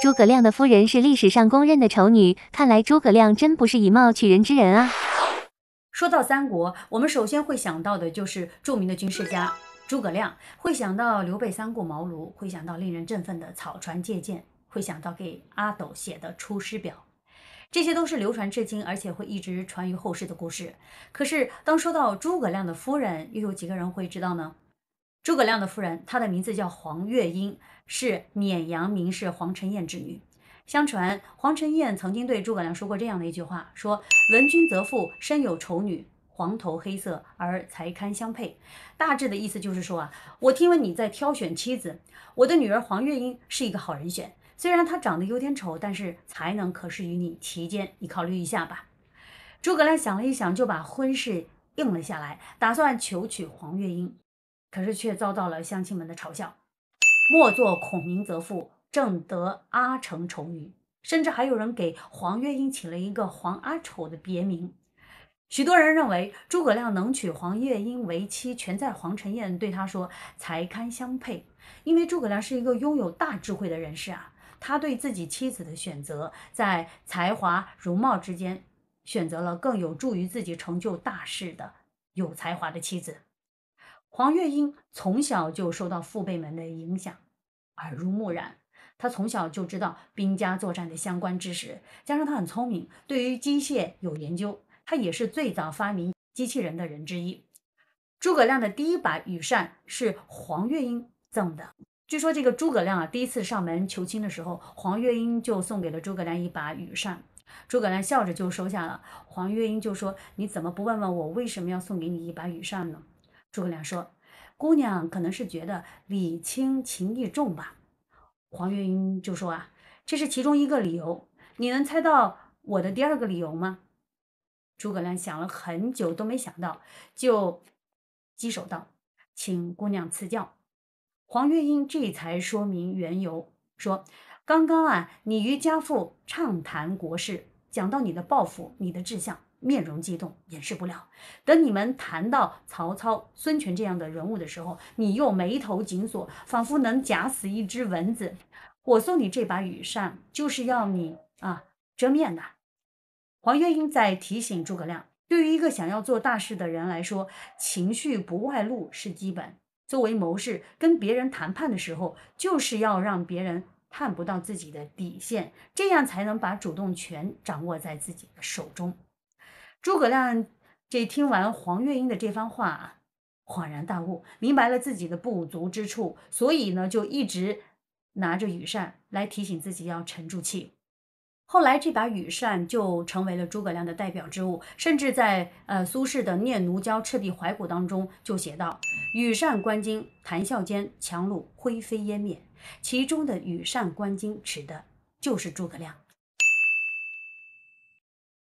诸葛亮的夫人是历史上公认的丑女，看来诸葛亮真不是以貌取人之人啊。说到三国，我们首先会想到的就是著名的军事家诸葛亮，会想到刘备三顾茅庐，会想到令人振奋的草船借箭，会想到给阿斗写的《出师表》，这些都是流传至今，而且会一直传于后世的故事。可是，当说到诸葛亮的夫人，又有几个人会知道呢？诸葛亮的夫人，她的名字叫黄月英，是绵阳名士黄承彦之女。相传，黄承彦曾经对诸葛亮说过这样的一句话：“说闻君则妇，身有丑女，黄头黑色，而才堪相配。”大致的意思就是说啊，我听闻你在挑选妻子，我的女儿黄月英是一个好人选。虽然她长得有点丑，但是才能可是与你齐肩，你考虑一下吧。诸葛亮想了一想，就把婚事应了下来，打算求娶黄月英。可是却遭到了乡亲们的嘲笑，莫作孔明则父，正得阿成重女。甚至还有人给黄月英起了一个“黄阿丑”的别名。许多人认为，诸葛亮能娶黄月英为妻，全在黄承彦对他说才堪相配。因为诸葛亮是一个拥有大智慧的人士啊，他对自己妻子的选择，在才华容貌之间，选择了更有助于自己成就大事的有才华的妻子。黄月英从小就受到父辈们的影响，耳濡目染，他从小就知道兵家作战的相关知识，加上他很聪明，对于机械有研究，他也是最早发明机器人的人之一。诸葛亮的第一把羽扇是黄月英赠的。据说这个诸葛亮啊，第一次上门求亲的时候，黄月英就送给了诸葛亮一把羽扇，诸葛亮笑着就收下了。黄月英就说：“你怎么不问问我为什么要送给你一把羽扇呢？”诸葛亮说：“姑娘可能是觉得礼轻情意重吧。”黄月英就说：“啊，这是其中一个理由。你能猜到我的第二个理由吗？”诸葛亮想了很久都没想到，就稽首道：“请姑娘赐教。”黄月英这才说明缘由，说：“刚刚啊，你与家父畅谈国事，讲到你的抱负、你的志向。”面容激动，掩饰不了。等你们谈到曹操、孙权这样的人物的时候，你又眉头紧锁，仿佛能夹死一只蚊子。我送你这把羽扇，就是要你啊遮面的。黄月英在提醒诸葛亮：，对于一个想要做大事的人来说，情绪不外露是基本。作为谋士，跟别人谈判的时候，就是要让别人看不到自己的底线，这样才能把主动权掌握在自己的手中。诸葛亮这听完黄月英的这番话，恍然大悟，明白了自己的不足之处，所以呢，就一直拿着羽扇来提醒自己要沉住气。后来，这把羽扇就成为了诸葛亮的代表之物，甚至在呃苏轼的《念奴娇·赤壁怀古》当中就写道：“羽扇纶巾，谈笑间，樯橹灰飞烟灭。”其中的羽扇纶巾，指的就是诸葛亮。